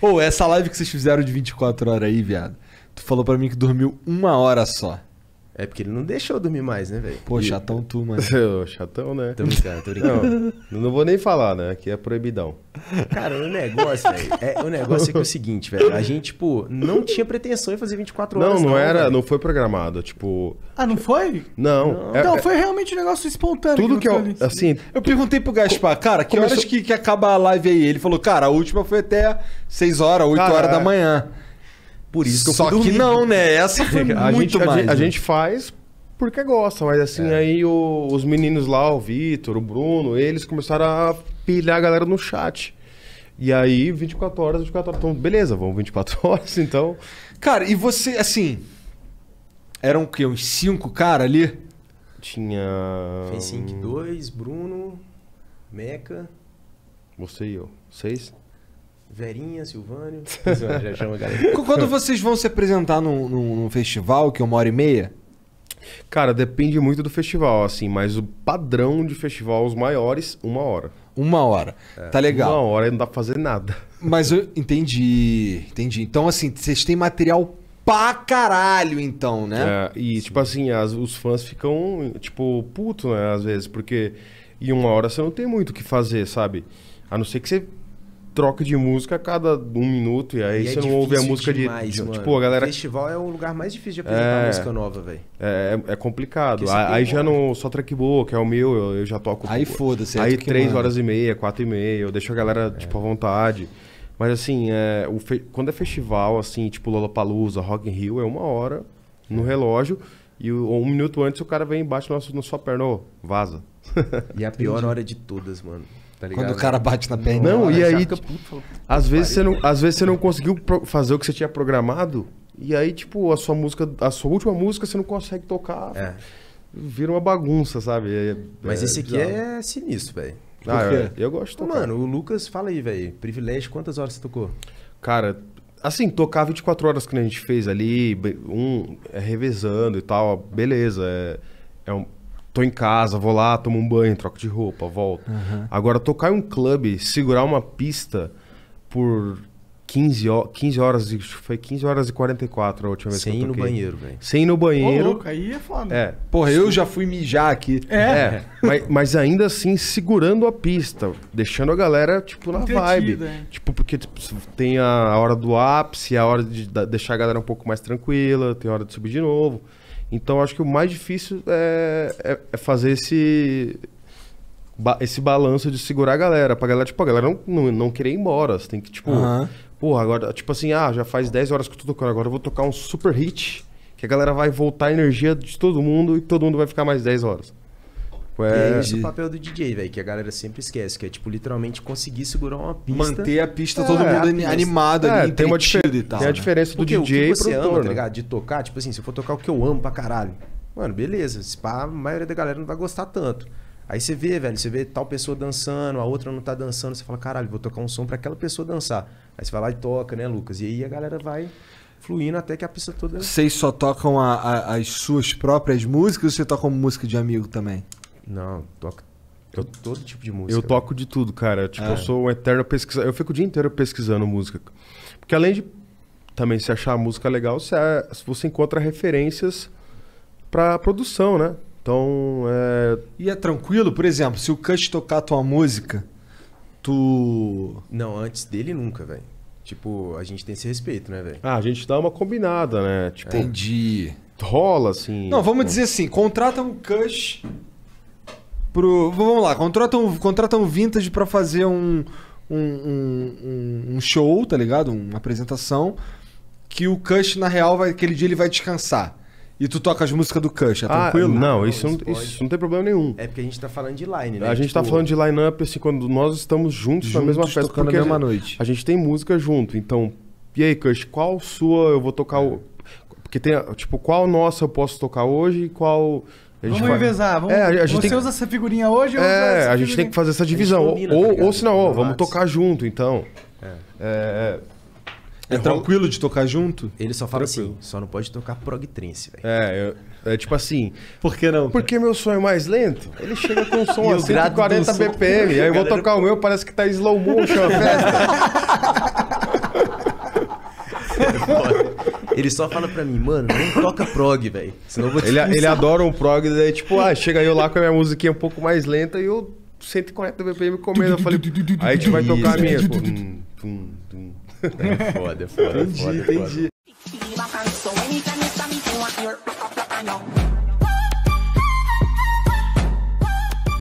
Pô, essa live que vocês fizeram de 24 horas aí, viado. Tu falou para mim que dormiu uma hora só. É porque ele não deixou dormir mais, né, velho? Pô, chatão tu, mano. chatão, né? Tô brincando, tô brincando. Não, não vou nem falar, né? Que é proibidão. Cara, o negócio, velho. É, o negócio é que é o seguinte, velho. A gente, tipo, não tinha pretensão em fazer 24 horas. Não, não, não era, véio. não foi programado. Tipo. Ah, não foi? Não. não. É, então, é foi realmente um negócio espontâneo. Tudo que, que eu. Assim, ali. Assim. Eu perguntei pro Gaspar, cara, que começou... horas que, que acaba a live aí? Ele falou, cara, a última foi até 6 horas, 8 horas da é. manhã. É... Por isso que eu Só fui que não, né? Essa foi a muito gente, mais. A, né? a, gente faz porque gosta, mas assim, é. aí o, os meninos lá, o Vitor, o Bruno, eles começaram a pilhar a galera no chat. E aí, 24 horas, 24 horas. Então, beleza, vamos 24 horas, então. Cara, e você, assim. Eram o quê? Uns cinco cara ali? Tinha. Fensink 2, Bruno, Meca. Você e eu. Seis? Verinha, Silvânio. É, quando vocês vão se apresentar num, num, num festival que é uma hora e meia? Cara, depende muito do festival, assim, mas o padrão de festival, os maiores, uma hora. Uma hora. É, tá legal. Uma hora e não dá pra fazer nada. Mas eu entendi, entendi. Então, assim, vocês têm material pra caralho, então, né? É, e, tipo assim, as, os fãs ficam, tipo, puto, né, às vezes, porque em uma hora você não tem muito o que fazer, sabe? A não ser que você troca de música a cada um minuto e aí e é você é não ouve a música demais, de, de tipo a galera festival é o lugar mais difícil de apresentar é, música nova velho é, é, é complicado aí, aí já não só track boa que é o meu eu, eu já toco aí foda-se é aí três horas e meia quatro e meia eu deixo a galera tipo à vontade mas assim é, o fe... quando é festival assim tipo Lollapalooza Rock in Rio é uma hora no relógio e o, um minuto antes o cara vem embaixo na sua, perna vaza e a pior hora de todas mano tá ligado? Quando o cara bate na perna. Não, e aí, tipo, puto, às, vezes você não, às vezes você não conseguiu fazer o que você tinha programado, e aí, tipo, a sua música, a sua última música você não consegue tocar. É. Vira uma bagunça, sabe? É, Mas é, esse aqui bizarro. é sinistro, velho. Ah, eu, gosto. Mano, o Lucas, fala aí, velho. Privilégio, quantas horas você tocou? Cara, assim, tocar 24 horas que a gente fez ali, um é, revezando e tal, beleza. É, é um, tô em casa, vou lá, tomo um banho, troco de roupa, volto. Uhum. Agora, tocar em um clube, segurar uma pista por 15, 15 horas, foi 15 horas e 44 a última vez Sem que eu toquei. Sem ir no banheiro, velho. Sem ir no banheiro. Ô, louco, aí é foda. É. Porra, eu já fui mijar aqui. É. é. mas, mas, ainda assim, segurando a pista, deixando a galera, tipo, na Entretida, vibe. Hein? É. Tipo, porque tipo, tem a hora do ápice, a hora de deixar a galera um pouco mais tranquila, tem a hora de subir de novo. Então acho que o mais difícil é, é, é fazer esse ba esse balanço de segurar a galera, pra galera, tipo, a galera não, não, não querer ir embora, você tem que, tipo, uhum. porra, agora, tipo assim, ah, já faz 10 horas que eu tô tocando, agora eu vou tocar um super hit, que a galera vai voltar a energia de todo mundo e todo mundo vai ficar mais 10 horas. Tipo, é... é o papel do DJ, velho, que a galera sempre esquece, que é, tipo, literalmente conseguir segurar uma pista. Manter a pista, é, todo mundo pista. animado é, ali, tem uma diferença e tal. Tem a né? diferença do Porque DJ o que você ama, tá né? ligado? De tocar, tipo assim, se eu for tocar o que eu amo pra caralho, mano, beleza, se pá, a maioria da galera não vai gostar tanto. Aí você vê, velho, você vê tal pessoa dançando, a outra não tá dançando, você fala, caralho, vou tocar um som para aquela pessoa dançar. Aí você vai lá e toca, né, Lucas? E aí a galera vai fluindo até que a pista toda. Vocês só tocam a, a, as suas próprias músicas ou você toca música de amigo também? Não, toco eu, todo tipo de música. Eu toco de tudo, cara. Tipo, eu é. sou um eterno pesquisador. Eu fico o dia inteiro pesquisando música. Porque além de também se achar a música legal, você, você encontra referências pra produção, né? Então, é... E é tranquilo, por exemplo, se o Cush tocar tua música, tu... Não, antes dele nunca, velho. Tipo, a gente tem esse respeito, né, velho? Ah, a gente dá uma combinada, né? Tipo, Entendi. Rola, assim... Não, vamos tipo... dizer assim, contrata um Cush... Kush pro. Vamos lá, contratam, contratam vintage para fazer um um, um, um, show, tá ligado? Uma apresentação. Que o Kush, na real, vai, aquele dia ele vai descansar. E tu toca as músicas do Kush, é ah, tranquilo? Não, não isso, não, isso, isso não tem problema nenhum. É porque a gente tá falando de line, né? A gente tá tipo... tá falando de line-up, assim, quando nós estamos juntos, juntos na mesma festa. Tocando porque a mesma a noite. A gente tem música junto, então... E aí, Kush, qual sua eu vou tocar... O... Porque tem, tipo, qual nossa eu posso tocar hoje e qual vamos revezar. Vamos... É, Você tem... usa essa figurinha hoje? Eu é, a gente figurinha. tem que fazer essa divisão. Combina, ou, ou senão, ó, vamos tocar junto, então. É. é... É, é então- tranquilo de tocar junto? Ele só fala tranquilo. assim, só não pode tocar prog trance, velho. É, eu, é tipo assim. Por que não? Cara? Porque meu som é mais lento. Ele chega com um som a 140 BPM, som, aí eu vou tocar o meu, parece que tá slow motion a festa. É ele só fala pra mim, mano, não toca prog, velho. Senão eu vou te ele, ele adora um prog, daí né? tipo, ah, chega eu lá com a minha musiquinha um pouco mais lenta e eu 140 BPM comendo. Eu falei, aí a gente tipo, vai tocar a minha. Pô, hum, É foda, é foda, é, é foda. Entendi, foda. entendi.